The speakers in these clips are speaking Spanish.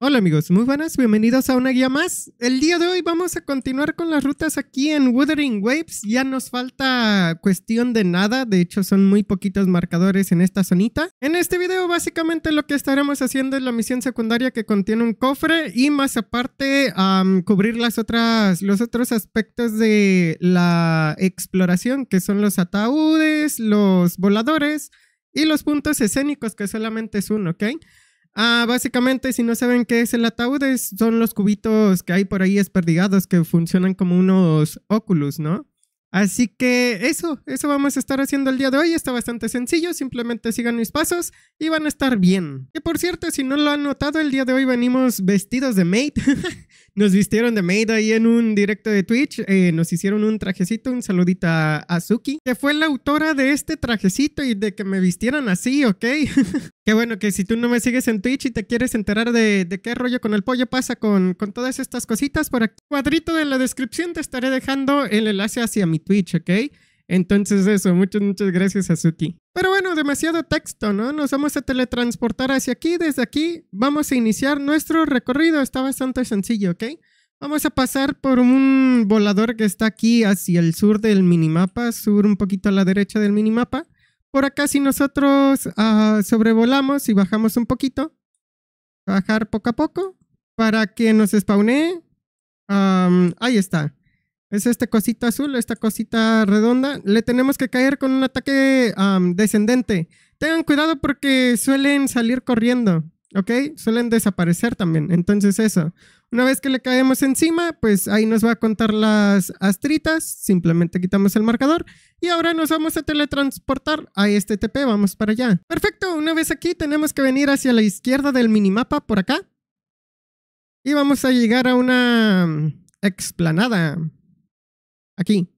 Hola amigos, muy buenas, bienvenidos a una guía más. El día de hoy vamos a continuar con las rutas aquí en Wuthering Waves. Ya nos falta cuestión de nada, de hecho son muy poquitos marcadores en esta zonita. En este video básicamente lo que estaremos haciendo es la misión secundaria que contiene un cofre y más aparte cubrir las otras, los otros aspectos de la exploración que son los ataúdes, los voladores y los puntos escénicos que solamente es uno, ¿ok? Ah, básicamente, si no saben qué es el ataúd, son los cubitos que hay por ahí esperdigados que funcionan como unos óculos, ¿no? Así que eso, eso vamos a estar haciendo el día de hoy. Está bastante sencillo, simplemente sigan mis pasos y van a estar bien. Y por cierto, si no lo han notado, el día de hoy venimos vestidos de mate. Nos vistieron de maid ahí en un directo de Twitch. Eh, nos hicieron un trajecito, un saludita a Azuki, que fue la autora de este trajecito y de que me vistieran así, ¿ok? Qué bueno que si tú no me sigues en Twitch y te quieres enterar de, de qué rollo con el pollo pasa con, con, todas estas cositas, por aquí cuadrito de la descripción te estaré dejando el enlace hacia mi Twitch, ¿ok? Entonces eso, muchas, muchas gracias a Suti. Pero bueno, demasiado texto, ¿no? Nos vamos a teletransportar hacia aquí, desde aquí vamos a iniciar nuestro recorrido, está bastante sencillo, ¿ok? Vamos a pasar por un volador que está aquí hacia el sur del minimapa, sur un poquito a la derecha del minimapa. Por acá si nosotros ah, sobrevolamos y bajamos un poquito, bajar poco a poco para que nos spawnee. ahí está. Es esta cosita azul, esta cosita redonda. Le tenemos que caer con un ataque descendente. Tengan cuidado porque suelen salir corriendo, ¿ok? Suelen desaparecer también. Entonces eso. Una vez que le caemos encima, pues ahí nos va a contar las astritas. Simplemente quitamos el marcador. Y ahora nos vamos a teletransportar a este TP. Vamos para allá. Perfecto. Una vez aquí tenemos que venir hacia la izquierda del minimapa por acá. Y vamos a llegar a una explanada aquí.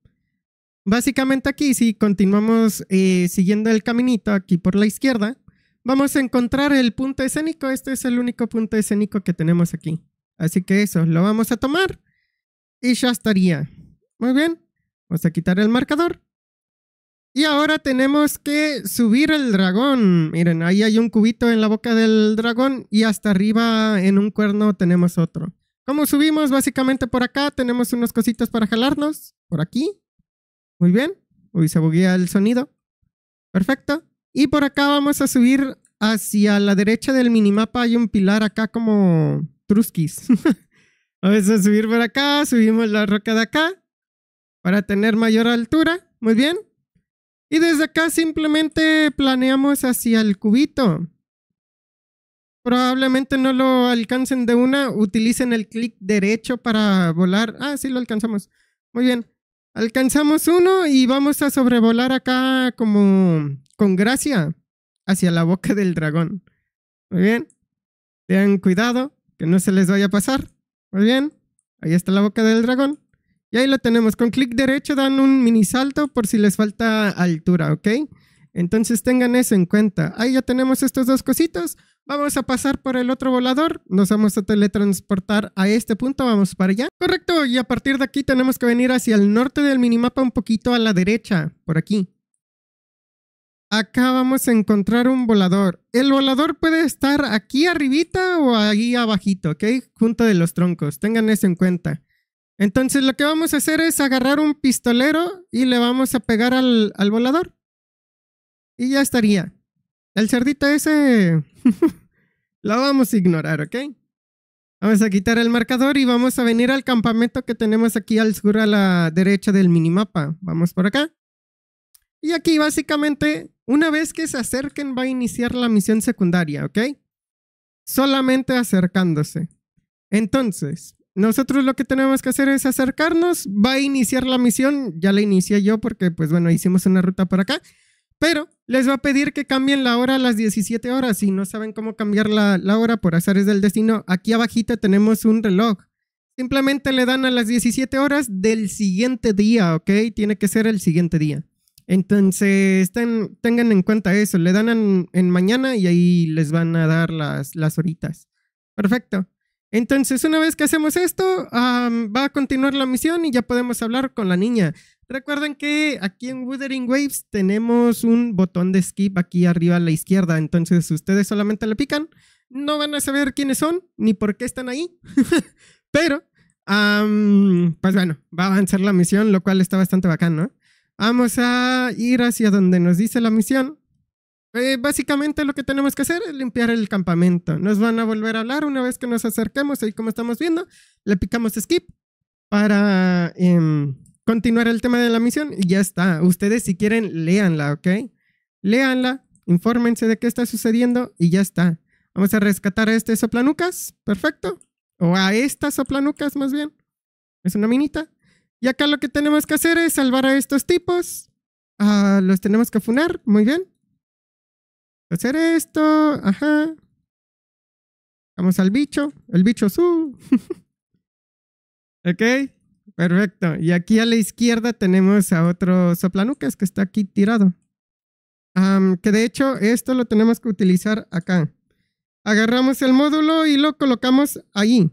Básicamente aquí, si continuamos eh, siguiendo el caminito aquí por la izquierda, vamos a encontrar el punto escénico. Este es el único punto escénico que tenemos aquí. Así que eso, lo vamos a tomar y ya estaría. Muy bien, vamos a quitar el marcador. Y ahora tenemos que subir el dragón. Miren, ahí hay un cubito en la boca del dragón y hasta arriba en un cuerno tenemos otro. ¿Cómo subimos? Básicamente por acá tenemos unas cositas para jalarnos. Por aquí. Muy bien. Uy, se buguea el sonido. Perfecto. Y por acá vamos a subir hacia la derecha del minimapa. Hay un pilar acá como truskis. vamos a subir por acá. Subimos la roca de acá para tener mayor altura. Muy bien. Y desde acá simplemente planeamos hacia el cubito probablemente no lo alcancen de una, utilicen el clic derecho para volar. Ah, sí, lo alcanzamos. Muy bien. Alcanzamos uno y vamos a sobrevolar acá como con gracia hacia la boca del dragón. Muy bien. Tengan cuidado que no se les vaya a pasar. Muy bien. Ahí está la boca del dragón. Y ahí lo tenemos. Con clic derecho dan un mini salto por si les falta altura, ¿ok? Entonces tengan eso en cuenta. Ahí ya tenemos estos dos cositos. Vamos a pasar por el otro volador, nos vamos a teletransportar a este punto, vamos para allá. Correcto, y a partir de aquí tenemos que venir hacia el norte del minimapa un poquito a la derecha, por aquí. Acá vamos a encontrar un volador. El volador puede estar aquí arribita o ahí abajito, ¿ok? Junto de los troncos, tengan eso en cuenta. Entonces lo que vamos a hacer es agarrar un pistolero y le vamos a pegar al volador. Y ya estaría. El cerdito ese lo vamos a ignorar, ¿ok? Vamos a quitar el marcador y vamos a venir al campamento que tenemos aquí al sur a la derecha del minimapa. Vamos por acá. Y aquí básicamente, una vez que se acerquen va a iniciar la misión secundaria, ¿ok? Solamente acercándose. Entonces, nosotros lo que tenemos que hacer es acercarnos, va a iniciar la misión, ya la inicié yo porque pues bueno, hicimos una ruta por acá pero les va a pedir que cambien la hora a las 17 horas. Si no saben cómo cambiar la, hora por azares del destino, aquí abajita tenemos un reloj. Simplemente le dan a las 17 horas del siguiente día, ¿ok? Tiene que ser el siguiente día. Entonces, tengan en cuenta eso. Le dan en, mañana y ahí les van a dar las, las horitas. Perfecto. Entonces, una vez que hacemos esto, va a continuar la misión y ya podemos hablar con la niña. Recuerden que aquí en Wuthering Waves tenemos un botón de skip aquí arriba a la izquierda, entonces ustedes solamente le pican, no van a saber quiénes son ni por qué están ahí, pero pues bueno, va a avanzar la misión, lo cual está bastante bacán, ¿no? Vamos a ir hacia donde nos dice la misión. Eh, básicamente lo que tenemos que hacer es limpiar el campamento. Nos van a volver a hablar una vez que nos acerquemos, ahí como estamos viendo, le picamos skip para... Em, continuar el tema de la misión y ya está. Ustedes si quieren, léanla, ¿ok? Léanla, infórmense de qué está sucediendo y ya está. Vamos a rescatar a este soplanucas, perfecto. O a estas soplanucas más bien. Es una minita. Y acá lo que tenemos que hacer es salvar a estos tipos. Ah, los tenemos que funar, muy bien. Hacer esto, ajá. Vamos al bicho, el bicho su. ok. Perfecto. Y aquí a la izquierda tenemos a otro soplanucas que está aquí tirado. que de hecho esto lo tenemos que utilizar acá. Agarramos el módulo y lo colocamos ahí.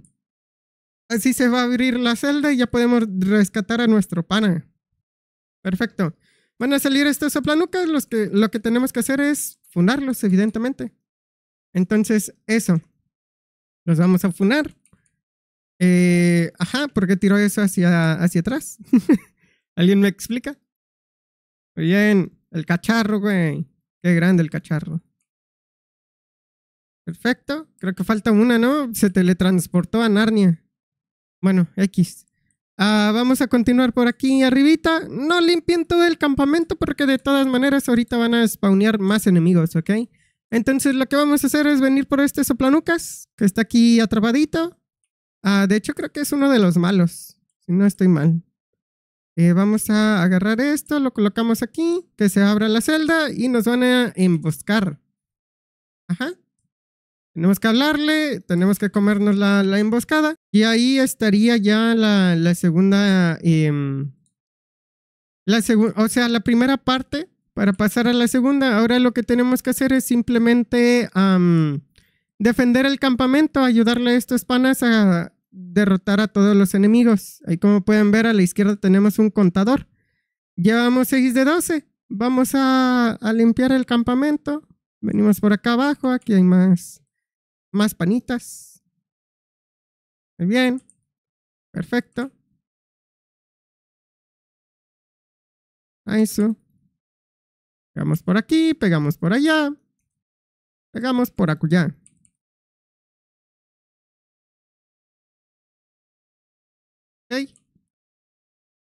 Así se va a abrir la celda y ya podemos rescatar a nuestro pana. Perfecto. Van a salir estos soplanucas, los que, lo que tenemos que hacer es funarlos, evidentemente. Entonces, eso. Los vamos a funar. Eh, ajá, ¿por qué tiró eso hacia, hacia atrás? ¿Alguien me explica? Bien, el cacharro, güey. Qué grande el cacharro. Perfecto. Creo que falta una, ¿no? Se teletransportó a Narnia. Bueno, X. Ah, vamos a continuar por aquí arribita. No limpien todo el campamento porque de todas maneras ahorita van a spawnear más enemigos, ¿ok? Entonces lo que vamos a hacer es venir por este soplanucas que está aquí atrapadito. Ah, de hecho, creo que es uno de los malos, si no estoy mal. Eh, vamos a agarrar esto, lo colocamos aquí, que se abra la celda y nos van a emboscar. Ajá. Tenemos que hablarle, tenemos que comernos la, emboscada y ahí estaría ya la, segunda... Em, la o sea, la primera parte para pasar a la segunda. Ahora lo que tenemos que hacer es simplemente defender el campamento, ayudarle a estos panas a, derrotar a todos los enemigos. Ahí como pueden ver a la izquierda tenemos un contador. Llevamos 6 de 12. Vamos a, limpiar el campamento. Venimos por acá abajo. Aquí hay más, más panitas. Muy bien. Perfecto. Eso. Pegamos por aquí, pegamos por allá. Pegamos por acullá.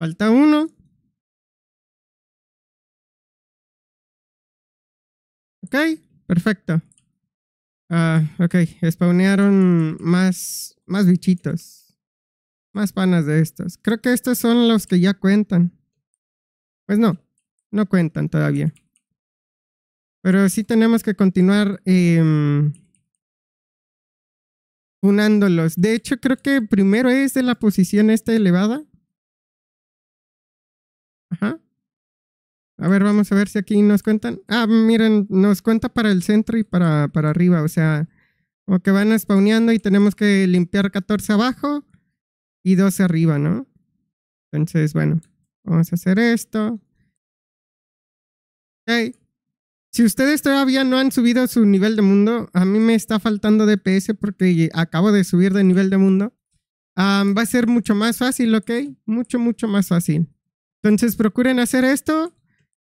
Falta uno. Ok, perfecto. Ah, ok, spawnearon más, más bichitos. Más panas de estos. Creo que estos son los que ya cuentan. Pues no, no cuentan todavía. Pero sí tenemos que continuar eh, unándolos. De hecho, creo que primero es de la posición esta elevada. A ver, vamos a ver si aquí nos cuentan. Ah, miren, nos cuenta para el centro y para, para arriba, o sea, o que van spawneando y tenemos que limpiar 14 abajo y 12 arriba, ¿no? Entonces, bueno, vamos a hacer esto. Ok. Si ustedes todavía no han subido su nivel de mundo, a mí me está faltando DPS porque acabo de subir de nivel de mundo. va a ser mucho más fácil, ¿ok? Mucho, mucho más fácil. Entonces procuren hacer esto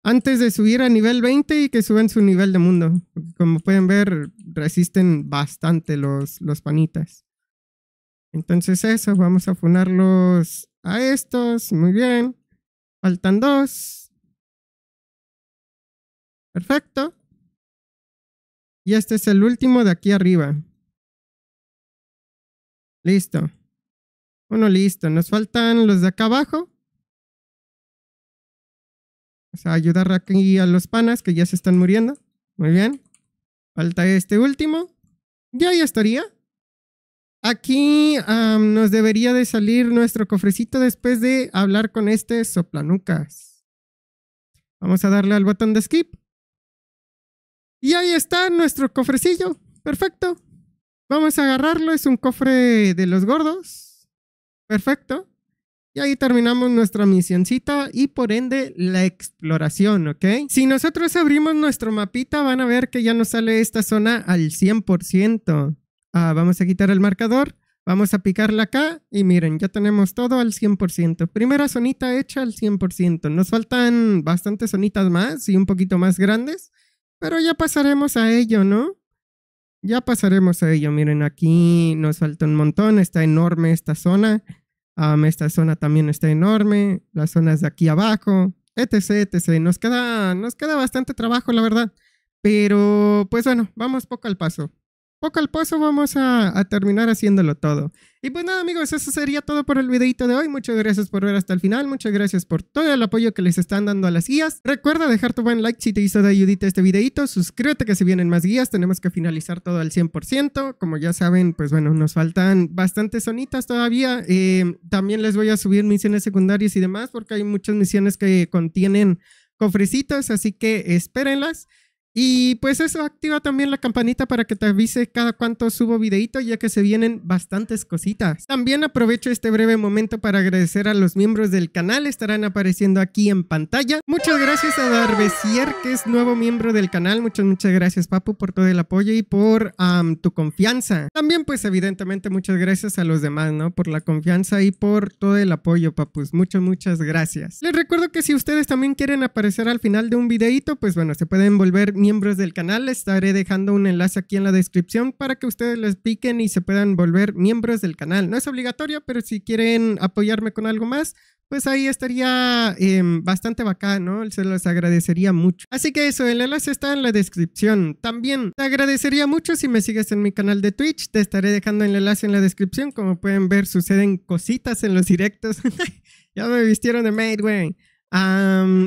antes de subir a nivel 20 y que suben su nivel de mundo. Como pueden ver, resisten bastante los, panitas. Entonces eso, vamos a funarlos a estos. Muy bien. Faltan dos. Perfecto. Y este es el último de aquí arriba. Listo. Uno listo. Nos faltan los de acá abajo. O a ayudar aquí a los panas que ya se están muriendo. Muy bien. Falta este último. Ya ahí estaría. Aquí nos debería de salir nuestro cofrecito después de hablar con este soplanucas. Vamos a darle al botón de skip. Y ahí está nuestro cofrecillo. Perfecto. Vamos a agarrarlo. Es un cofre de los gordos. Perfecto. Y ahí terminamos nuestra misioncita y por ende la exploración, ¿ok? Si nosotros abrimos nuestro mapita van a ver que ya nos sale esta zona al 100%. Ah, vamos a quitar el marcador, vamos a picarla acá y miren, ya tenemos todo al 100%. Primera zonita hecha al 100%. Nos faltan bastantes zonitas más y un poquito más grandes, pero ya pasaremos a ello, ¿no? Ya pasaremos a ello. Miren, aquí nos falta un montón, está enorme esta zona esta zona también está enorme, las zonas de aquí abajo, etc, etc. Nos queda, nos queda bastante trabajo, la verdad. Pero, pues bueno, vamos poco al paso poco al pozo vamos a, terminar haciéndolo todo. Y pues nada amigos, eso sería todo por el videito de hoy. Muchas gracias por ver hasta el final. Muchas gracias por todo el apoyo que les están dando a las guías. Recuerda dejar tu buen like si te hizo de ayudita este videito. Suscríbete que se vienen más guías. Tenemos que finalizar todo al 100%. Como ya saben, pues bueno, nos faltan bastantes zonitas todavía. Eh, también les voy a subir misiones secundarias y demás porque hay muchas misiones que contienen cofrecitos. Así que espérenlas. Y pues eso, activa también la campanita para que te avise cada cuánto subo videito, ya que se vienen bastantes cositas. También aprovecho este breve momento para agradecer a los miembros del canal, estarán apareciendo aquí en pantalla. Muchas gracias a Darbesier, que es nuevo miembro del canal. Muchas, muchas gracias, Papu, por todo el apoyo y por tu confianza. También, pues, evidentemente, muchas gracias a los demás, ¿no? Por la confianza y por todo el apoyo, Papus. Muchas, muchas gracias. Les recuerdo que si ustedes también quieren aparecer al final de un videito, pues bueno, se pueden volver miembros del canal. Estaré dejando un enlace aquí en la descripción para que ustedes les piquen y se puedan volver miembros del canal. No es obligatorio, pero si quieren apoyarme con algo más, pues ahí estaría em, bastante bacán, ¿no? Se los agradecería mucho. Así que eso, el enlace está en la descripción. También te agradecería mucho si me sigues en mi canal de Twitch. Te estaré dejando el enlace en la descripción. Como pueden ver, suceden cositas en los directos. ya me vistieron de maid, güey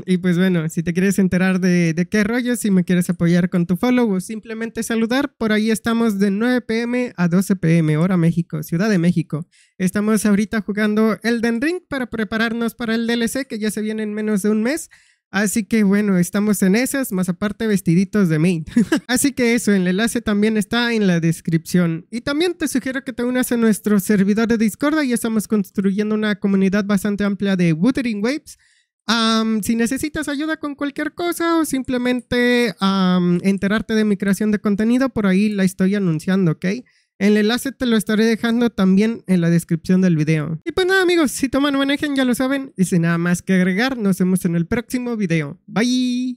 y pues bueno, si te quieres enterar de, de, qué rollo, si me quieres apoyar con tu follow o simplemente saludar, por ahí estamos de 9 pm a 12 pm, hora México, Ciudad de México. Estamos ahorita jugando Elden Ring para prepararnos para el DLC que ya se viene en menos de un mes. Así que bueno, estamos en esas, más aparte vestiditos de maid Así que eso, el enlace también está en la descripción. Y también te sugiero que te unas a nuestro servidor de Discord, ya estamos construyendo una comunidad bastante amplia de Wuthering Waves si necesitas ayuda con cualquier cosa o simplemente enterarte de mi creación de contenido, por ahí la estoy anunciando, ¿ok? El enlace te lo estaré dejando también en la descripción del video. Y pues nada amigos, si toman manejen ya lo saben, y sin nada más que agregar, nos vemos en el próximo video. Bye.